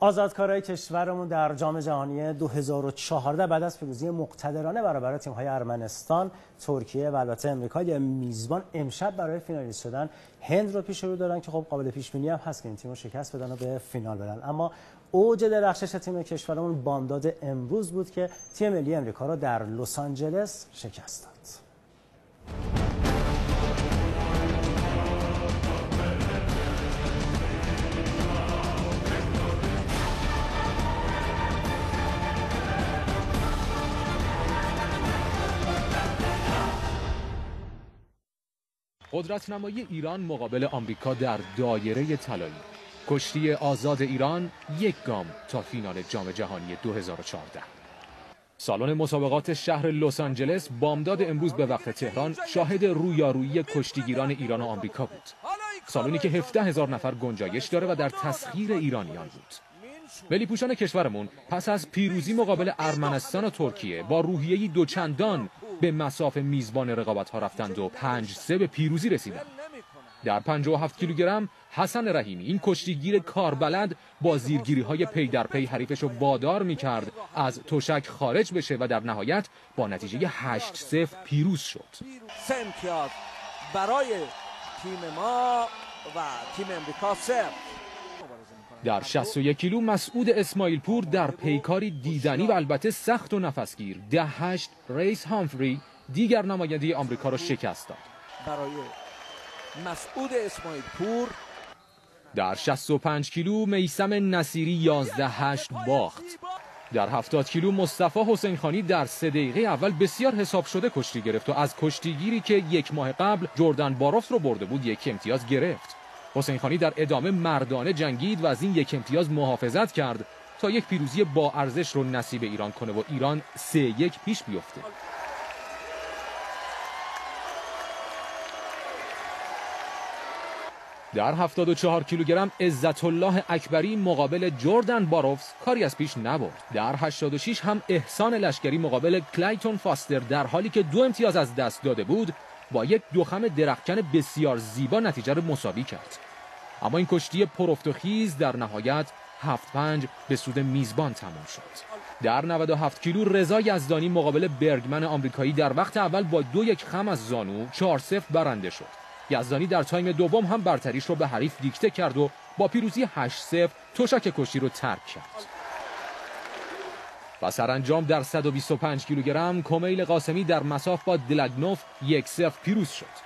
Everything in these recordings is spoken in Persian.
آزادکارای کشورمون در جام جهانی 2014 بعد از پیروزی مقتدرانه برابر تیم‌های ارمنستان، ترکیه و البته آمریکا یا میزبان امشب برای فینالیست شدن هند رو پیش رو دارن که خب قابل پیش بینی هم هست که این تیم رو شکست بدن و به فینال بدن اما اوج درخشش تیم کشورمون بامداد امروز بود که تیم ملی امریکا رو در لس آنجلس شکست داد. نمایی ایران مقابل آمریکا در دایره طلایی کشتی آزاد ایران یک گام تا فینال جام جهانی 2014 سالن مسابقات شهر لس آنجلس بامداد امروز به وقت تهران شاهد رویارویی کشتیگیران ایران و آمریکا بود سالنی که 17 هزار نفر گنجایش داره و در تسخیر ایرانیان بود ولی پوشان کشورمون پس از پیروزی مقابل ارمنستان و ترکیه با روحیه‌ای دوچندان به مساف میزبان رقابت ها رفتند و پنج سه به پیروزی رسیدند. در 57 کیلوگرم حسن رحیمی این کشتیگیر کاربلند با زیرگیری های پی در پی حریفش رو وادار می کرد از تشک خارج بشه و در نهایت با نتیجه 8 0 پیروز شد برای تیم ما و تیم امریکا سفر در 61 کیلو مسعود اسماعیل پور در پیکاری دیدنی و البته سخت و نفسگیر ده هشت ریس هامفری دیگر نماینده آمریکا را شکست داد برای مسعود اسماعیل پور در 65 کیلو میسم نصیری 11 هشت باخت در 70 کیلو مصطفی حسین خانی در سه دقیقه اول بسیار حساب شده کشتی گرفت و از کشتیگیری که یک ماه قبل جردن باروف رو برده بود یک امتیاز گرفت حسین خانی در ادامه مردانه جنگید و از این یک امتیاز محافظت کرد تا یک پیروزی با ارزش رو نصیب ایران کنه و ایران سه یک پیش بیفته در 74 کیلوگرم عزت الله اکبری مقابل جردن باروفس کاری از پیش نبرد. در 86 هم احسان لشکری مقابل کلایتون فاستر در حالی که دو امتیاز از دست داده بود با یک دوخم درخکن بسیار زیبا نتیجه را مساوی کرد. اما این کشتی خیز در نهایت هفت پنج به سود میزبان تمام شد در 97 کیلو رضا یزدانی مقابل برگمن آمریکایی در وقت اول با دو یک خم از زانو 4 0 برنده شد یزدانی در تایم دوم هم برتریش رو به حریف دیکته کرد و با پیروزی 8 0 تشک کشتی رو ترک کرد و سرانجام در 125 کیلوگرم کمیل قاسمی در مساف با دلگنوف یک سف پیروز شد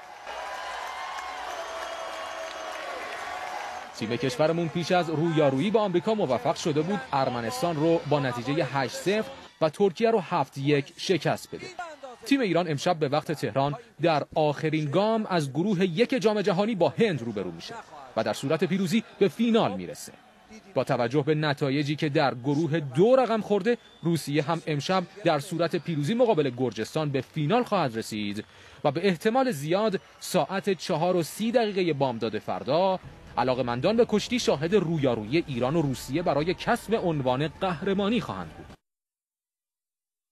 تیم کشورمون پیش از رویارویی با آمریکا موفق شده بود ارمنستان رو با نتیجه 8 0 و ترکیه رو 7 1 شکست بده. تیم ایران امشب به وقت تهران در آخرین گام از گروه یک جام جهانی با هند روبرو میشه و در صورت پیروزی به فینال میرسه. با توجه به نتایجی که در گروه دو رقم خورده روسیه هم امشب در صورت پیروزی مقابل گرجستان به فینال خواهد رسید و به احتمال زیاد ساعت چهار و سی دقیقه بامداد فردا علاقمندان به کشتی شاهد رویارویی ایران و روسیه برای کسب عنوان قهرمانی خواهند بود